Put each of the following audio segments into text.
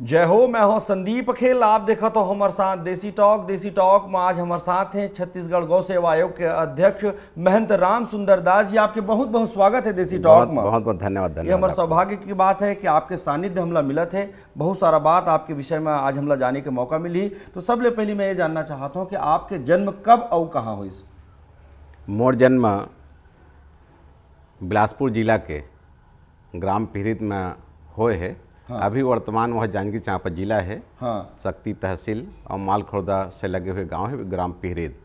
जय हो मैं हूँ संदीप खेल आप देखा तो हमारे साथ देसी टॉक देसी टॉक में आज हमारे साथ हैं छत्तीसगढ़ गौ सेवा आयोग के अध्यक्ष महंत राम सुंदर दास जी आपके बहुत बहुत स्वागत है देसी टॉक में बहुत बहुत धन्यवाद ये हमारे सौभाग्य की बात है कि आपके सानिध्य हमला मिला थे बहुत सारा बात आपके विषय में आज हमला जाने के मौका मिली तो सबले पहले मैं ये जानना चाहता हूँ कि आपके जन्म कब और कहाँ हुई मोर जन्म बिलासपुर जिला के ग्राम पीड़ित में हुए है हाँ। अभी वर्तमान वह जांजगीर चांपा जिला है हाँ। शक्ति तहसील और माल खुर्दा से लगे हुए गांव है ग्राम पिहरेद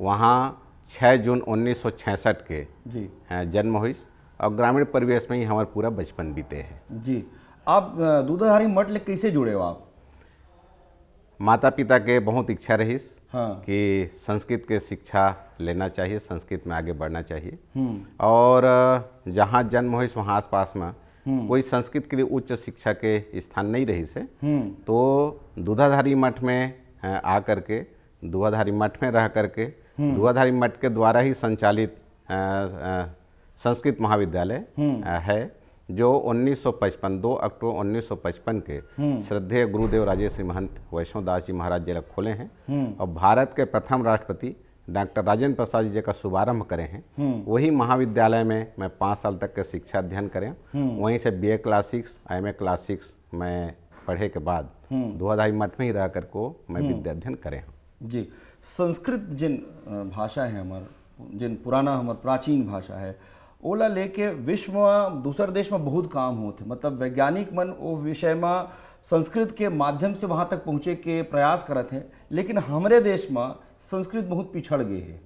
वहाँ 6 जून 1966 के जी जन्म हुई और ग्रामीण परिवेश में ही हमारा पूरा बचपन बीते हैं जी आप दूधाधारी मठ ले कैसे जुड़े हो आप माता पिता के बहुत इच्छा रही हाँ। कि संस्कृत के शिक्षा लेना चाहिए संस्कृत में आगे बढ़ना चाहिए हम्म। और जहाँ जन्म हुई वहाँ आस में हम्म। कोई संस्कृत के लिए उच्च शिक्षा के स्थान नहीं रही से हम्म। तो दुधाधारी मठ में आ करके दुआधारी मठ में रह करके हम्म। दुआधारी मठ के द्वारा ही संचालित संस्कृत महाविद्यालय है जो 1955 दो अक्टूबर 1955 के श्रद्धेय गुरुदेव राजेश महंत दास जी महाराज जी खोले हैं और भारत के प्रथम राष्ट्रपति डॉक्टर राजेंद्र प्रसाद जी का शुभारंभ करे हैं हम्म। वही महाविद्यालय में मैं पाँच साल तक के शिक्षा अध्ययन करें हम्म। वहीं से ए क्लास सिक्स ए क्लास सिक्स में पढ़े के बाद हम्म। हजार मठ में ही रह कर को मैं विद्या अध्ययन करें जी संस्कृत जिन भाषा है हमारे जिन पुराना हमार प्राचीन भाषा है ओला लेके विश्व में दूसर देश में बहुत काम होते मतलब वैज्ञानिक मन वो विषय में संस्कृत के माध्यम से वहाँ तक पहुँचे के प्रयास करते हैं लेकिन हमारे देश में संस्कृत बहुत पिछड़ गई है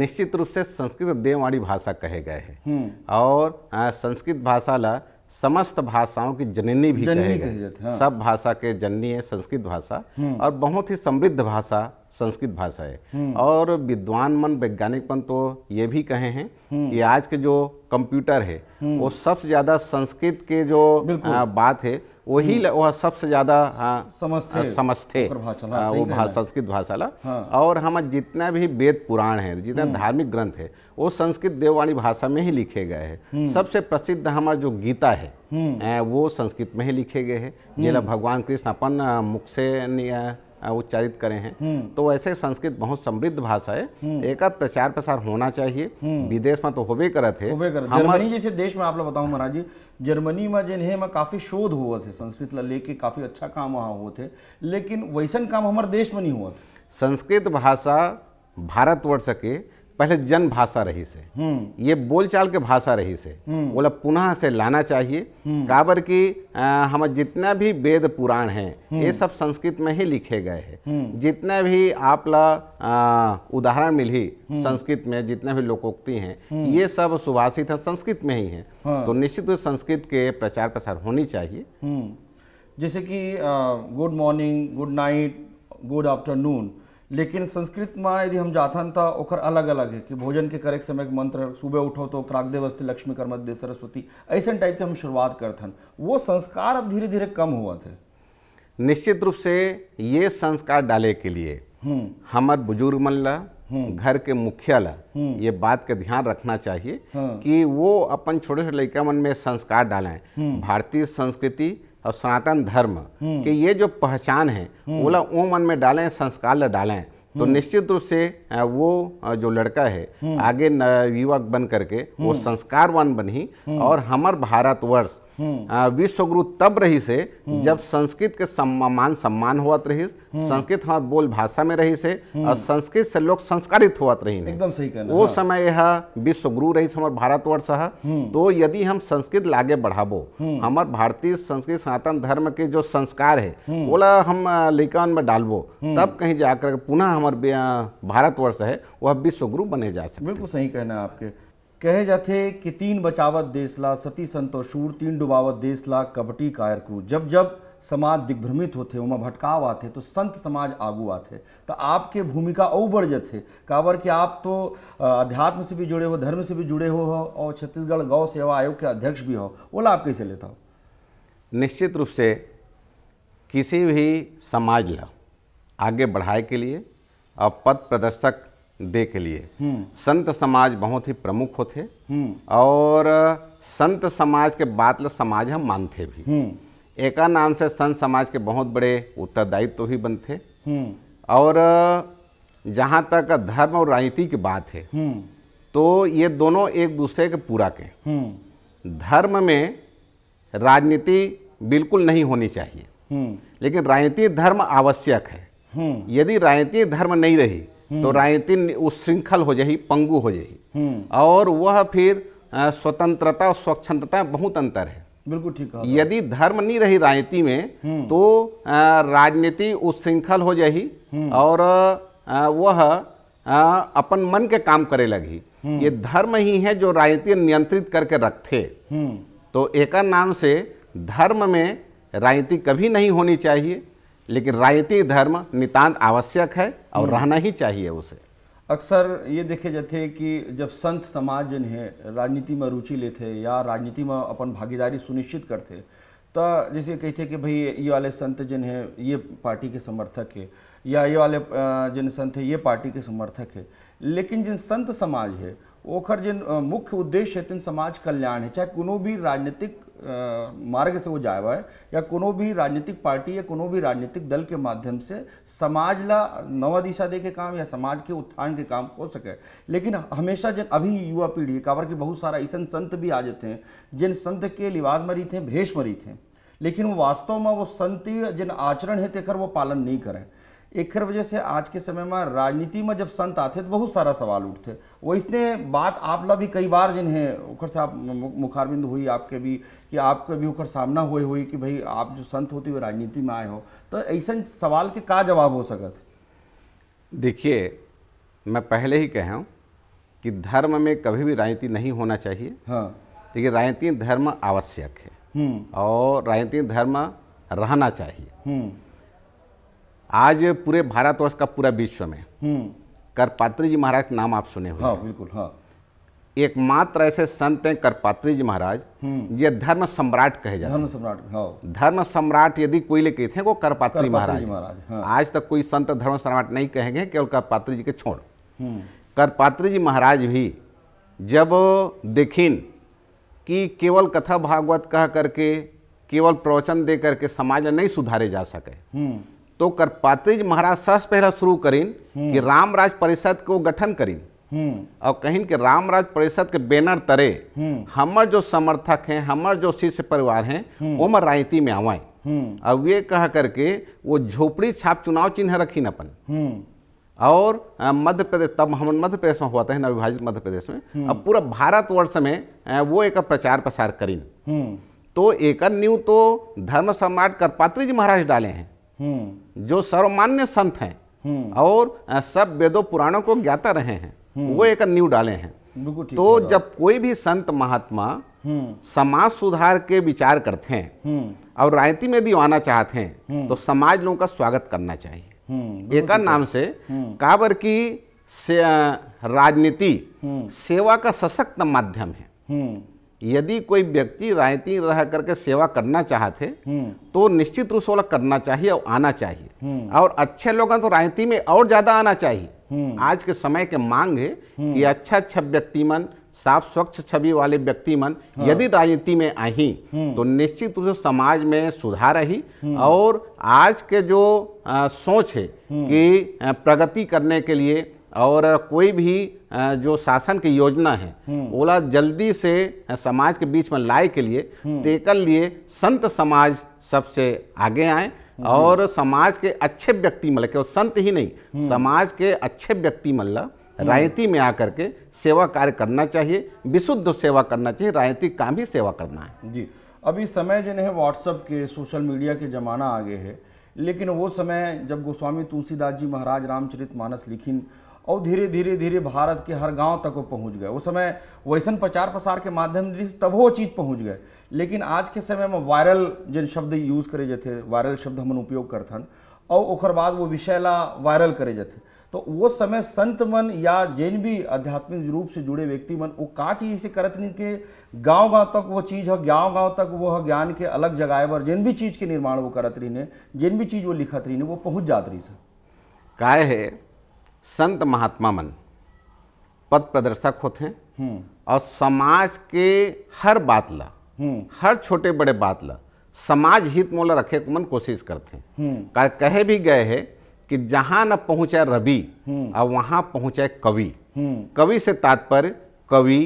निश्चित रूप से संस्कृत देववाणी भाषा कहे गए हैं हम्म। और आ, संस्कृत भाषा ला समस्त भाषाओं की जननी भी जननी कहे गए हाँ। सब भाषा के जननी है संस्कृत भाषा हम्म। और बहुत ही समृद्ध भाषा संस्कृत भाषा है हम्म। और विद्वान मन वैज्ञानिक मन तो ये भी कहे हैं कि आज के जो कंप्यूटर है वो सबसे ज़्यादा संस्कृत के जो आ, बात है वही हम्म। वह सबसे ज़्यादा हाँ समझते हाँ, समझते हाँ, वो भाषा संस्कृत भाषा ला हाँ। और हम जितना भी वेद पुराण है जितना हम्म। धार्मिक ग्रंथ है वो संस्कृत देववाणी भाषा में ही लिखे गए हैं हम्म। सबसे प्रसिद्ध हमारा जो गीता है वो संस्कृत में ही लिखे गए हैं जिला भगवान कृष्ण अपन मुख से उच्चारित करे हैं हम्म। तो वैसे संस्कृत बहुत समृद्ध भाषा है हम्म। एक प्रचार प्रसार होना चाहिए हम्म। विदेश में तो होबे करत है जर्मनी जैसे देश में आप लोग बताऊं महाराज जी जर्मनी में जिन्हें में काफ़ी शोध हुआ थे संस्कृत ला लेके काफ़ी अच्छा काम वहाँ हुआ थे लेकिन वैसा काम हमारे देश में नहीं हुआ था संस्कृत भाषा भारतवर्ष के पहले जन भाषा रही से हम्म। ये बोलचाल के भाषा रही से बोला हम्म। पुनः से लाना चाहिए हम्म। काबर की हम जितना भी वेद पुराण हैं ये सब संस्कृत में ही लिखे गए हैं जितने भी आप ला उदाहरण मिली संस्कृत में जितने भी लोकोक्ति हैं ये सब सुभाषित है संस्कृत में ही है हाँ। तो निश्चित रूप संस्कृत के प्रचार प्रसार होनी चाहिए जैसे कि good morning good night good afternoon लेकिन संस्कृत में यदि हम जाथन था ओखर अलग अलग है कि भोजन के करे समय मंत्र सुबह उठो तो क्रागदे वस्ती लक्ष्मी कर्म दे सरस्वती ऐसा टाइप के हम शुरुआत करथन वो संस्कार अब धीरे धीरे कम हुआ थे निश्चित रूप से ये संस्कार डाले के लिए हमारे हम्म। बुजुर्ग मन ला हम्म। घर के मुखिया ला हम्म। ये बात का ध्यान रखना चाहिए हाँ। कि वो अपन छोटे छोटे लड़का मन में संस्कार डालें भारतीय संस्कृति और सनातन धर्म हम्म। के ये जो पहचान है हम्म। बोला वो मन में डालें संस्कार ल डालें तो हम्म। निश्चित रूप से वो जो लड़का है आगे युवक बन करके वो संस्कारवान बनी और हमार भारतवर्ष हम्म। विश्वगुरु तब रही से हम्म। जब संस्कृत के सम्मान सम्मान होत रही हम्म। संस्कृत हाँ बोल भाषा में रही से और संस्कृत से लोग संस्कारित होत रही एकदम सही कहना हाँ। वो समय यह विश्वगुरु रही हमारे भारतवर्ष है तो यदि हम संस्कृत लागे बढ़ाबो हमार भारतीय संस्कृत सनातन धर्म के जो संस्कार है बोला हम लिकन में डालबो तब कहीं जाकर पुनः हमारे भारतवर्ष है वह विश्वगुरु बने जा सकते बिल्कुल सही कहना आपके कहे जाते कि तीन बचावत देश ला सती संतो शूर तीन डुबावत देश ला कबटी कायर क्रू जब जब समाज दिग्भ्रमित होते उमा भटकाव आते तो संत समाज आगू आते तो आपके भूमिका और बढ़ जाते काबर कि आप तो अध्यात्म से भी जुड़े हो धर्म से भी जुड़े हो और छत्तीसगढ़ गौ सेवा आयोग के अध्यक्ष भी हो वो आप कैसे लेता हो निश्चित रूप से किसी भी समाज ला आगे बढ़ाए के लिए और पथ प्रदर्शक दे के लिए हम्म। संत समाज बहुत ही प्रमुख होते हम्म। और संत समाज के बात समाज हम मानते भी हम्म। एका नाम से संत समाज के बहुत बड़े उत्तरदायित्व तो भी बनते और जहाँ तक धर्म और राजनीति की बात है तो ये दोनों एक दूसरे के पूरा के धर्म में राजनीति बिल्कुल नहीं होनी चाहिए लेकिन राजनीति धर्म आवश्यक है यदि राजनीति धर्म नहीं रही तो हम्म। राजनीति उश्रृंखल श्रृंखल हो जाही पंगु हो जाही हम्म। और वह फिर स्वतंत्रता और स्वच्छंदता बहुत अंतर है बिल्कुल ठीक है यदि धर्म नहीं रही राजनीति में हम्म। तो राजनीति उश्रृंखल हो जाही और वह अपन मन के काम करे लगी ये धर्म ही है जो राजनीति नियंत्रित करके रखते तो एक नाम से धर्म में राजनीति कभी नहीं होनी चाहिए लेकिन राजनीतिक धर्म नितान्त आवश्यक है और हम्म। रहना ही चाहिए उसे अक्सर ये देखे जाते कि जब संत समाज जिन है राजनीति में रुचि लेते या राजनीति में अपन भागीदारी सुनिश्चित करते तो जैसे कहते कि भाई ये वाले संत जिन है ये पार्टी के समर्थक है या ये वाले जिन संत है ये पार्टी के समर्थक है लेकिन जिन संत समाज है ओखर जिन मुख्य उद्देश्य है तीन समाज कल्याण है चाहे कोई भी राजनीतिक मार्ग से वो हुआ है या को भी राजनीतिक पार्टी या को भी राजनीतिक दल के माध्यम से समाज ला नवा दिशा दे के काम या समाज के उत्थान के काम हो सके लेकिन हमेशा जिन अभी युवा पीढ़ी काबर के बहुत सारा ऐसा संत भी आ जाते हैं जिन संत के लिवाज मरी थे भेष मरी थे लेकिन वो वास्तव में वो संत जिन आचरण है तेकर वो पालन नहीं करें खर वजह से आज के समय में राजनीति में जब संत आते तो बहुत सारा सवाल उठते वो इसने बात आप ला भी कई बार जिन्हें उखर से आप मुखारबिंद हुई आपके भी कि आपके भी उखर सामना हुए हुई कि भाई आप जो संत होते हुए राजनीति में आए हो तो ऐसा सवाल के का जवाब हो सकत देखिए मैं पहले ही कह हूँ कि धर्म में कभी भी राजनीति नहीं होना चाहिए हाँ देखिए राजनीति धर्म आवश्यक है हम्म। और राजनीति धर्म रहना चाहिए हम्म। आज पूरे भारतवर्ष का पूरा विश्व में हम्म। करपात्री जी महाराज का नाम आप सुने हुए हाँ बिल्कुल हाँ एकमात्र ऐसे संत हैं करपात्री जी महाराज ये हम्म। धर्म सम्राट कहे जाते धर्म सम्राट हाँ। धर्म सम्राट यदि कोई ले कहते वो करपात्री महाराज हाँ। आज तक कोई संत धर्म सम्राट नहीं कहेंगे केवल करपात्री जी के छोड़ हम्म। करपात्री जी महाराज भी जब देखिन कि केवल कथा भागवत कह करके केवल प्रवचन दे करके समाज नहीं सुधारे जा सके तो करपात्री महाराज सबसे पहला शुरू करीन कि हम्म। रामराज परिषद को गठन करीन हम्म। और कहीं कि रामराज परिषद के बैनर तरे हम्म। हमर जो समर्थक हैं हमर जो शिष्य परिवार हैं वो मर राजनीति में आवाएं अब ये कह करके वो झोपड़ी छाप चुनाव चिन्ह रखी अपन और मध्य प्रदेश तब हम मध्य प्रदेश में हुआ था ना विभाजित मध्य प्रदेश में अब पूरा भारत वर्ष में वो एक प्रचार प्रसार करीन तो एक न्यू तो धर्म सम्राट करपात्री जी महाराज डाले हैं हम्म। जो सर्वमान्य संत हैं हम्म। और सब वेदों पुराणों को ज्ञाता रहे हैं हम्म। वो एक न्यू डाले हैं तो जब कोई भी संत महात्मा समाज सुधार के विचार करते हैं और राजनीति में यदि आना चाहते हैं तो समाज लोगों का स्वागत करना चाहिए एक नाम से काबर की से, राजनीति सेवा का सशक्त माध्यम है यदि कोई व्यक्ति रायती रह करके सेवा करना चाहते हम्म। तो निश्चित रूप से वो करना चाहिए और आना चाहिए हम्म। और अच्छे लोग तो रायती में और ज़्यादा आना चाहिए हम्म। आज के समय के मांग है कि अच्छा अच्छा व्यक्ति मन साफ स्वच्छ छवि वाले व्यक्ति मन हाँ। यदि राजनीति में आही तो निश्चित रूप से समाज में सुधार रही और आज के जो आ, सोच है कि प्रगति करने के लिए और कोई भी जो शासन की योजना है हम्म। ओला जल्दी से समाज के बीच में लाए के लिए हम्म। तेकर लिए संत समाज सबसे आगे आए और समाज के अच्छे व्यक्ति मतलब केवल संत ही नहीं हम्म। समाज के अच्छे व्यक्ति मतलब रायती में आकर के सेवा कार्य करना चाहिए विशुद्ध सेवा करना चाहिए रायती काम ही सेवा करना है जी अभी समय है व्हाट्सअप के सोशल मीडिया के ज़माना आगे है लेकिन वो समय जब गोस्वामी तुलसीदास जी महाराज रामचरित मानस लिखिन और धीरे धीरे धीरे भारत के हर गांव तक वो पहुंच गए उस समय वैसन प्रचार प्रसार के माध्यम से तब वो चीज़ पहुंच गए लेकिन आज के समय में वायरल जिन शब्द यूज़ करे जाते वायरल शब्द हम उपयोग करथन और ओकर बाद वो विषय ला वायरल करे जाते तो वो समय संत मन या जैन भी आध्यात्मिक रूप से जुड़े व्यक्ति मन वो का चीज़ इसे करत नहीं के गांव गांव तक वो चीज़ है गांव गांव तक वो है ज्ञान के अलग जगह पर जिन भी चीज़ के निर्माण वो करत रही ने जिन भी चीज़ वो लिखत रही ने वो पहुँच जात रही सर काय है संत महात्मा मन पद प्रदर्शक होते हैं हम्म। और समाज के हर बात ला हम्म। हर छोटे बड़े बात ला समाज हित मोला रखे को मन कोशिश करते हैं हम्म। कहे भी गए है कि जहाँ न पहुंचा रवि और वहाँ पहुँचा कवि कवि से तात्पर्य कवि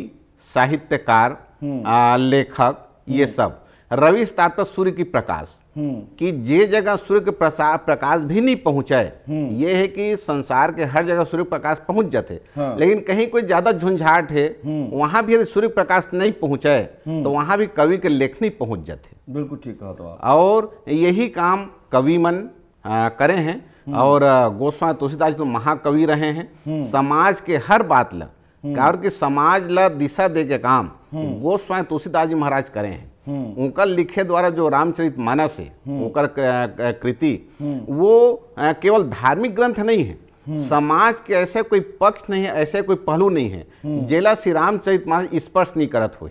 साहित्यकार लेखक ये सब रवि स्थान पर सूर्य की प्रकाश हम्म। कि जे जगह सूर्य के प्रकाश भी नहीं पहुंचे हम्म। ये है कि संसार के हर जगह सूर्य प्रकाश पहुंच जाते हाँ। लेकिन कहीं कोई ज्यादा झुंझाट है हम्म। वहां भी यदि सूर्य प्रकाश नहीं पहुंचे तो वहां भी कवि के लेखनी पहुंच जाते बिल्कुल ठीक कहा तो और यही काम कवि मन करे हैं और गोस्वामी तुलसीदास तो महाकवि रहे हैं समाज के हर बात ला और कि समाज ला दिशा दे के काम गोस्वामी हम्म। तुलसीदास जी महाराज करे हैं हम्म। उनका लिखे द्वारा जो रामचरित मानस है हम्म। उनका कृति वो केवल धार्मिक ग्रंथ नहीं है समाज के ऐसे कोई पक्ष नहीं है ऐसे कोई पहलू नहीं है जेला श्री रामचरित मानस स्पर्श नहीं करत हो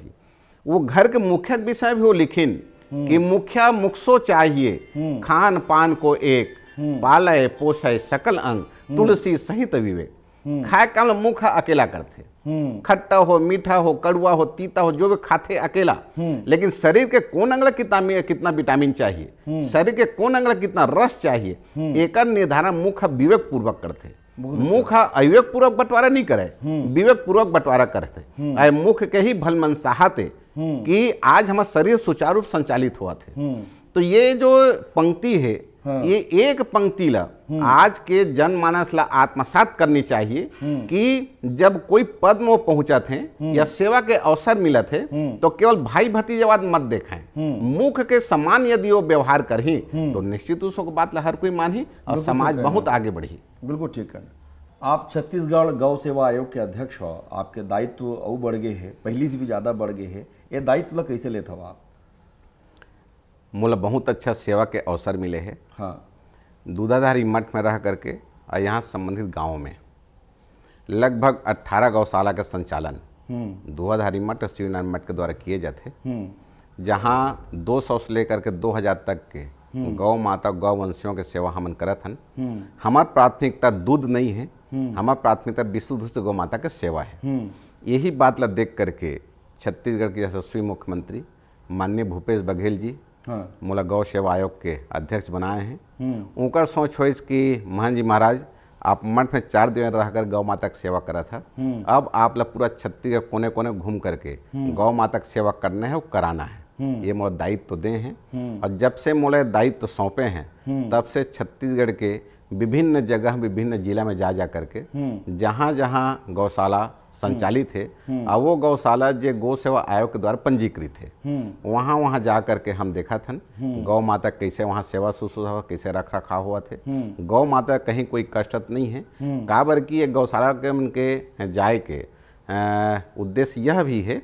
वो घर के मुख्य विषय भी वो लिखिन कि मुखिया मुखसो चाहिए खान पान को एक पालय पोषय सकल अंग तुलसी सहित विवेक हम्म। खाए का मुख खा अकेला करते हम्म। खट्टा हो मीठा हो कड़वा हो तीता हो जो भी खाते अकेला हम्म। लेकिन शरीर के कौन अंगला कितना कितना विटामिन चाहिए शरीर के कौन अंगला कितना रस चाहिए एक निर्धारण मुख विवेक पूर्वक करते अच्छा। मुख अविवेक पूर्वक बंटवारा नहीं करे विवेक पूर्वक बंटवारा करते आए मुख के ही साहते कि आज हमारा शरीर सुचारू रूप संचालित हुआ थे तो ये जो पंक्ति है हाँ। ये एक पंक्ति ला हम्म। आज के जनमानस ला आत्मसात करनी चाहिए हम्म। कि जब कोई पद में पहुंचा थे या सेवा के अवसर मिला थे हम्म। तो केवल भाई भतीजवाद मत देखाएं मुख के समान यदि वो व्यवहार करही तो निश्चित उसको बात ला हर कोई मानी और समाज बहुत आगे बढ़ी बिल्कुल ठीक है आप छत्तीसगढ़ गौ सेवा आयोग के अध्यक्ष हो आपके दायित्व और बढ़ गए है पहली से भी ज़्यादा बढ़ गए है ये दायित्व कैसे लेते हो आप मुला बहुत अच्छा सेवा के अवसर मिले हैं हाँ दूधाधारी मठ में रह करके और यहाँ संबंधित गाँव में लगभग 18 गौशाला का संचालन हम्म। दूधाधारी मठ और शिवनारायण मठ के द्वारा किए जाते हम्म। जहाँ 200 से लेकर के 2000 तक के हम्म। गौ माता गौ वंशियों के सेवा हमन करत हन हमार प्राथमिकता दूध नहीं है हमार प्राथमिकता विशुद्ध से गौ माता के सेवा है यही बात ला देख करके छत्तीसगढ़ के यशस्वी मुख्यमंत्री माननीय भूपेश बघेल जी हाँ। मुला गौ सेवा आयोग के अध्यक्ष बनाए हैं हम्म। उनका सोच हो कि महन जी महाराज आप मठ में चार दिन रहकर गौ माता की सेवा करा था हम्म। अब आप लोग पूरा छत्तीसगढ़ कोने कोने घूम करके हम्म। गौ माता की सेवा करना है और कराना है ये मोला दायित्व तो दे हैं और जब से मोले दायित्व तो सौंपे हैं तब से छत्तीसगढ़ के विभिन्न जगह विभिन्न जिला में जा जा करके जहाँ जहाँ गौशाला संचालित है और हम्म। हम्म। वो गौशाला जो गौ सेवा आयोग के द्वारा पंजीकृत है हम्म। वहाँ वहाँ जा करके हम देखा था गौ माता कैसे वहाँ सेवा शुश्रूषा कैसे रख रखा हुआ थे गौ माता कहीं कोई कष्टत नहीं है काबर की एक गौशाला के उनके जाए के उद्देश्य यह भी है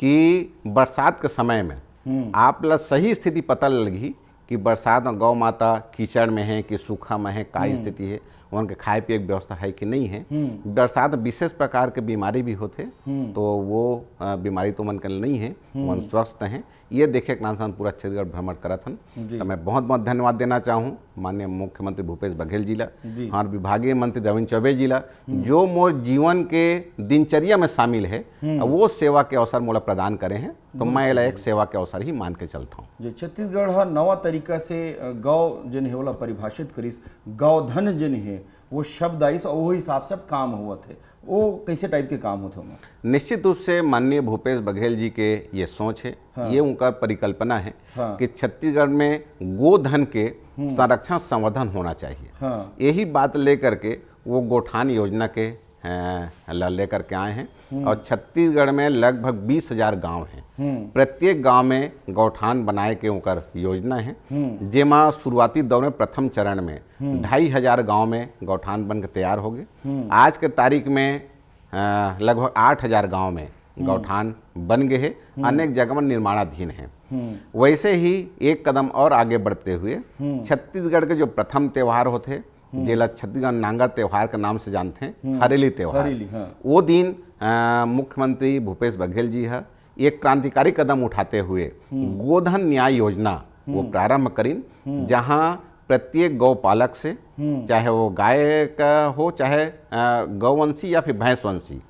कि बरसात के समय में आप ला सही स्थिति पता लगी कि बरसात में गौ माता कीचड़ में है कि सूखा में है का स्थिति है उनके खाए पिए की व्यवस्था है कि नहीं है हम्म। बरसात विशेष प्रकार के बीमारी भी होते हम्म। तो वो बीमारी तो मन कल नहीं है मन हम्म। स्वस्थ हैं ये देखे के नाम पूरा छत्तीसगढ़ भ्रमण करथन तो मैं बहुत बहुत धन्यवाद देना चाहूँ माननीय मुख्यमंत्री भूपेश बघेल जी ला हमारे विभागीय मंत्री रविंद्र चौबे जी ला हम्म। जो मोर जीवन के दिनचर्या में शामिल है हम्म। वो सेवा के अवसर मोला प्रदान करे हैं तो मैं ला एक सेवा के अवसर ही मान के चलता हूँ छत्तीसगढ़ हर नवा तरीका से गौ जिन है वाला परिभाषित करीस गौधन जिन है वो शब्द आईस और वो हिसाब से काम हुआ थे वो कैसे टाइप के काम होते होंगे निश्चित रूप से माननीय भूपेश बघेल जी के ये सोच है हाँ। ये उनका परिकल्पना है हाँ। कि छत्तीसगढ़ में गोधन के हम्म। संरक्षण संवर्धन होना चाहिए हाँ। यही बात लेकर के वो गोठान योजना के लेकर करके आए हैं हम्म। और छत्तीसगढ़ में लगभग बीस हजार गाँव हैं हम्म। प्रत्येक गांव में गौठान बनाए के ऊपर योजना है हम्म। जेमा शुरुआती दौर में प्रथम चरण में ढाई हजार गाँव में गौठान बन के तैयार हो गए आज के तारीख में लगभग आठ हजार गाँव में गौठान बन गए हैं अनेक जगह में निर्माणाधीन है वैसे ही एक कदम और आगे बढ़ते हुए छत्तीसगढ़ के जो प्रथम त्यौहार होते हम्म। जिला छत्तीसगढ़ नांगा त्यौहार के नाम से जानते हैं हम्म। हरेली त्यौहार हाँ। वो दिन मुख्यमंत्री भूपेश बघेल जी है एक क्रांतिकारी कदम उठाते हुए हम्म। गोधन न्याय योजना वो प्रारंभ करी जहाँ प्रत्येक गौ पालक से चाहे वो गाय का हो चाहे गौवंशी या फिर भैंसवंशी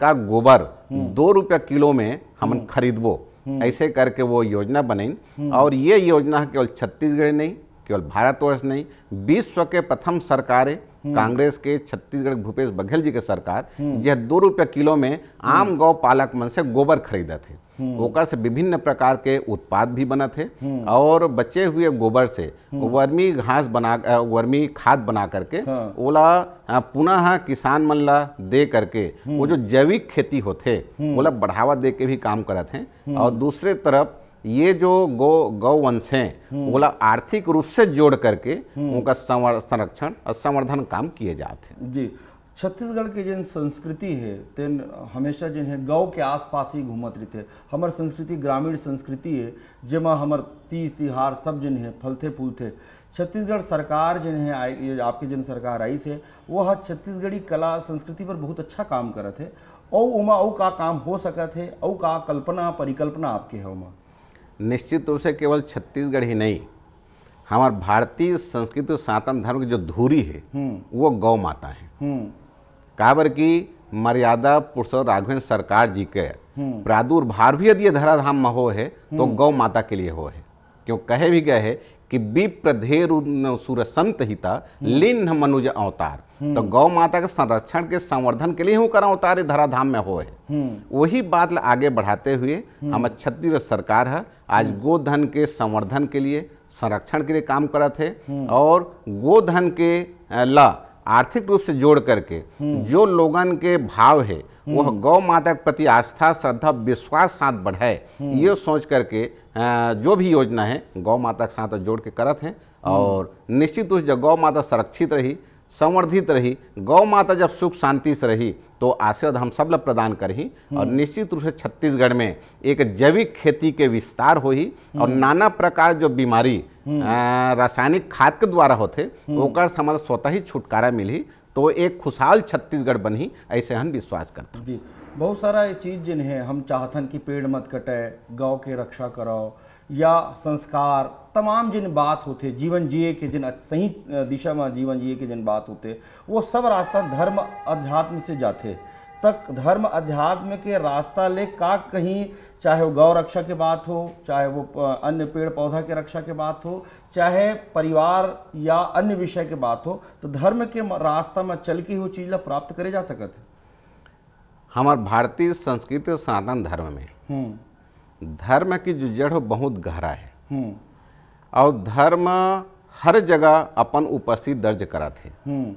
का गोबर दो रुपये किलो में हम खरीदबो ऐसे करके वो योजना बने और ये योजना केवल छत्तीसगढ़ नहीं केवल भारतवर्ष नहीं विश्व के प्रथम सरकारें हम्म। कांग्रेस के छत्तीसगढ़ भूपेश बघेल जी के सरकार हम्म। यह दो रुपये किलो में आम हम्म। गौ पालक मन से गोबर खरीदा थे ओकर से विभिन्न प्रकार के उत्पाद भी बना थे और बचे हुए गोबर से वर्मी घास बना वर्मी खाद बना करके हाँ। ओला पुनः किसान मन ला दे करके वो जो जैविक खेती होते ओला बढ़ावा दे के भी काम करते हैं और दूसरे तरफ ये जो गौ गौवंश हैं हम्म। बोला आर्थिक रूप से जोड़ करके हम्म। उनका संरक्षण और संवर्धन काम किए जाते हैं जी छत्तीसगढ़ की जिन संस्कृति है तेन हमेशा जिन है के आसपास ही घूमत रहते हैं हमारे संस्कृति ग्रामीण संस्कृति है जेमा हमार तीज तिहार सब जिन है फलते फूलते छत्तीसगढ़ सरकार जिन है आई आपके जिन सरकार आई से वह छत्तीसगढ़ी कला संस्कृति पर बहुत अच्छा काम करत है और उमा औ का काम हो सकत है और का कल्पना परिकल्पना आपके है उमा निश्चित रूप से केवल छत्तीसगढ़ ही नहीं हमारे भारतीय संस्कृति और सनातन धर्म की जो धूरी है हम्म। वो गौ माता है हम्म। काबर की मर्यादा पुरुषोत्तम राघवेंद्र सरकार जी के हम्म। प्रादुर्भाव भी यदि धराधाम में हो है तो गौ माता के लिए हो है क्यों कहे भी गए है कि विप्रधे सूर संत हिता लिन्न मनुज अवतार तो हम्म। गौ माता के संरक्षण के संवर्धन के लिए हूँ करा उतारे धराधाम में हो हम्म। वही बात आगे बढ़ाते हुए हम्म। हम छत्तीसगढ़ सरकार है आज गोधन के संवर्धन के लिए संरक्षण के लिए काम रहे थे और गोधन के ल आर्थिक रूप से जोड़ करके जो लोगन के भाव है वह गौ माता के प्रति आस्था श्रद्धा विश्वास साथ बढ़ाए ये सोच करके जो भी योजना है गौ माता के साथ जोड़ के करत हैं और निश्चित रूप से गौ माता संरक्षित रही संवर्धित रही गौ माता जब सुख शांति से रही तो आशीर्वाद हम सब लोग प्रदान करी और हम्म। निश्चित रूप से छत्तीसगढ़ में एक जैविक खेती के विस्तार हो ही और हम्म। नाना प्रकार जो बीमारी हम्म। रासायनिक खाद के द्वारा होते ओकर समझ स्वतः ही छुटकारा मिली तो एक खुशहाल छत्तीसगढ़ बनी ऐसे हम विश्वास करते हैं बहुत सारा ये चीज़ जिन्हें हम चाहतन कि पेड़ मत कटे गाँव के रक्षा कराओ या संस्कार तमाम जिन बात होते जीवन जिए के जिन सही दिशा में जीवन जिए के जिन बात होते वो सब रास्ता धर्म अध्यात्म से जाते तक धर्म अध्यात्म के रास्ता ले का कहीं चाहे वो गौ रक्षा के बात हो चाहे वो अन्य पेड़ पौधा के रक्षा के बात हो चाहे परिवार या अन्य विषय के बात हो तो धर्म के रास्ता में चल के वो चीज़ ला प्राप्त करे जा सकते हमारे भारतीय संस्कृति और सनातन धर्म में धर्म की जो जड़ बहुत गहरा है हम्म। और धर्म हर जगह अपन उपस्थित दर्ज करा थे हम्म।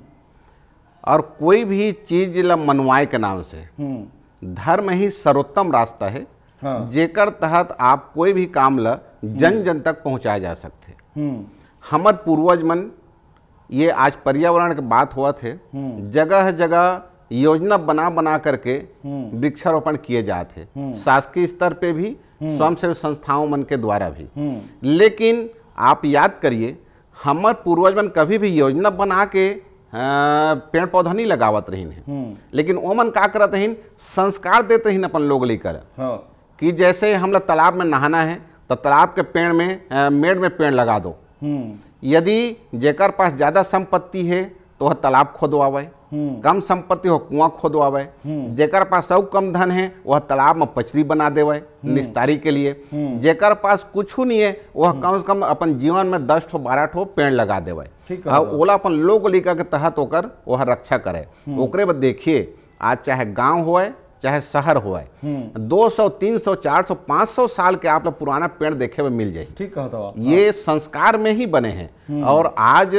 और कोई भी चीज ला मनवाए के नाम से हम्म। धर्म ही सर्वोत्तम रास्ता है हाँ। जेकर तहत आप कोई भी काम ला जन जन तक पहुंचाए जा सकते हमर पूर्वज मन ये आज पर्यावरण के बात हुआ थे जगह जगह योजना बना बना करके वृक्षारोपण किए जाते शासकीय स्तर पे भी हम्म। स्वयंसेवी संस्थाओं मन के द्वारा भी हम्म। लेकिन आप याद करिए हमार पूर्वज मन कभी भी योजना बना के पेड़ पौधा नहीं लगावत रहीन है हम्म। लेकिन ओमन का करत रहीन संस्कार देते ही अपन लोग लेकर हाँ। कि जैसे हमला तालाब में नहाना है तो तालाब के पेड़ में मेड़ में पेड़ लगा दो यदि जेकर पास ज़्यादा संपत्ति है तो वह तालाब खोदवावे हम्म। कम संपत्ति हो कुआं खोदवावे हम्म। जेकर पास सब कम धन है वह तालाब में पचरी बना देवे हम्म। निस्तारी के लिए जेकर पास कुछ नहीं है वह कम से कम अपन जीवन में दस ठो बारह ठो पेड़ लगा देवे तो। ओला अपन लोक लिखा के तहत होकर वह रक्षा करे ओकरे बाद देखिए आज चाहे गाँव हो चाहे शहर हो दो सौ तीन सौ चार सौ पांच सौ साल के आप लोग पुराना पेड़ देखे में मिल जाए ठीक कहता तो। ये संस्कार में ही बने हैं और आज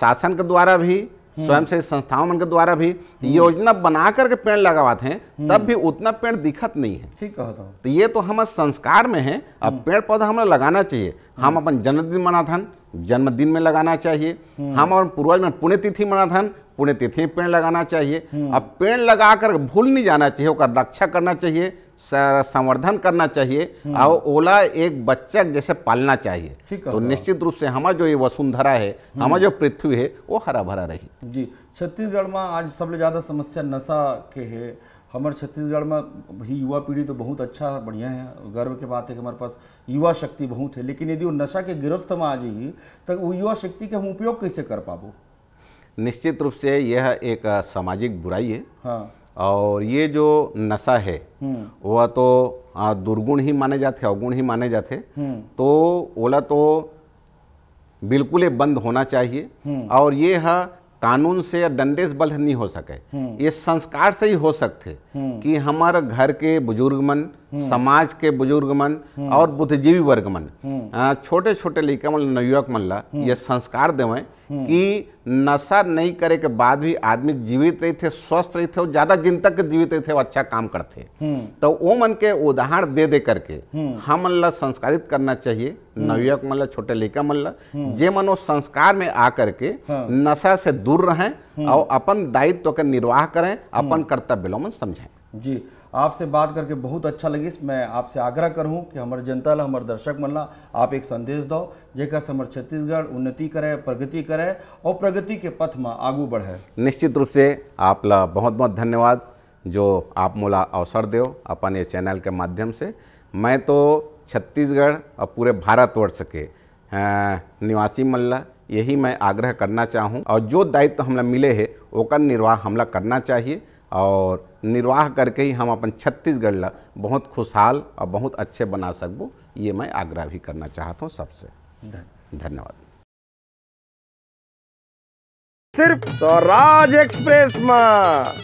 शासन के द्वारा भी स्वयं से संस्थाओं मन के द्वारा भी योजना बना करके पेड़ लगावा हैं तब भी उतना पेड़ दिखत नहीं है ठीक तो।, तो ये तो हम संस्कार में है अब हम्म। पेड़ पौधा हमें लगाना चाहिए हम्म। हम अपन जन्मदिन मनाथन जन्मदिन में लगाना चाहिए हम्म। हम अपन पूर्वज में पुण्यतिथि मनाथन पुण्यतिथि में पेड़ लगाना चाहिए अब पेड़ लगा कर भूल नहीं जाना चाहिए रक्षा करना चाहिए संवर्धन करना चाहिए हम्म। और ओला एक बच्चा जैसे पालना चाहिए तो निश्चित रूप से हमारा जो ये वसुंधरा है हम्म। हमारा जो पृथ्वी है वो हरा भरा रही जी छत्तीसगढ़ में आज सबसे ज़्यादा समस्या नशा के है हमारे छत्तीसगढ़ में भी युवा पीढ़ी तो बहुत अच्छा बढ़िया है गर्व के बात है कि हमारे पास युवा शक्ति बहुत है लेकिन यदि वो नशा के गिरफ्त में आ जाएगी तो वो युवा शक्ति के हम उपयोग कैसे कर पाबो निश्चित रूप से यह एक सामाजिक बुराई है हाँ और ये जो नशा है हम्म। वह तो दुर्गुण ही माने जाते अवगुण ही माने जाते हम्म। तो ओला तो बिल्कुल बंद होना चाहिए हम्म। और ये है कानून से दंडेश बल नहीं हो सके ये संस्कार से ही हो सकते कि हमारे घर के बुजुर्ग मन समाज के बुजुर्ग मन और बुद्धिजीवी वर्ग मन छोटे छोटे लड़का मन नवयुवक मन ला ये संस्कार देवें हम्म। कि नशा नहीं करे के बाद भी आदमी जीवित रहे थे स्वस्थ रहे थे और ज्यादा दिन तक जीवित रहते थे अच्छा काम करते हम्म। तो वो मन के उदाहरण दे दे करके हम्म। हम मन ला संस्कारित करना चाहिए नवयुवक मन छोटे लड़का मन जे मन वो संस्कार में आ करके हाँ। नशा से दूर रहें और अपन दायित्व का निर्वाह करें अपन कर्तव्य मन समझें जी आपसे बात करके बहुत अच्छा लगी मैं आपसे आग्रह करूँ कि हमारे जनता ला हमारे दर्शक मन ला आप एक संदेश दो जेकर हमारे छत्तीसगढ़ उन्नति करे प्रगति करे और प्रगति के पथ में आगू बढ़े निश्चित रूप से आप ला बहुत बहुत धन्यवाद जो आप मोला अवसर दो अपन ये चैनल के माध्यम से मैं तो छत्तीसगढ़ और पूरे भारतवर्ष के निवासी मल्ला यही मैं आग्रह करना चाहूँ और जो दायित्व तो हमला मिले है वो निर्वाह हमला करना चाहिए और निर्वाह करके ही हम अपन छत्तीसगढ़ ला बहुत खुशहाल और बहुत अच्छे बना सकबू ये मैं आग्रह भी करना चाहता हूँ सबसे धन्यवाद सिर्फ स्वराज एक्सप्रेस में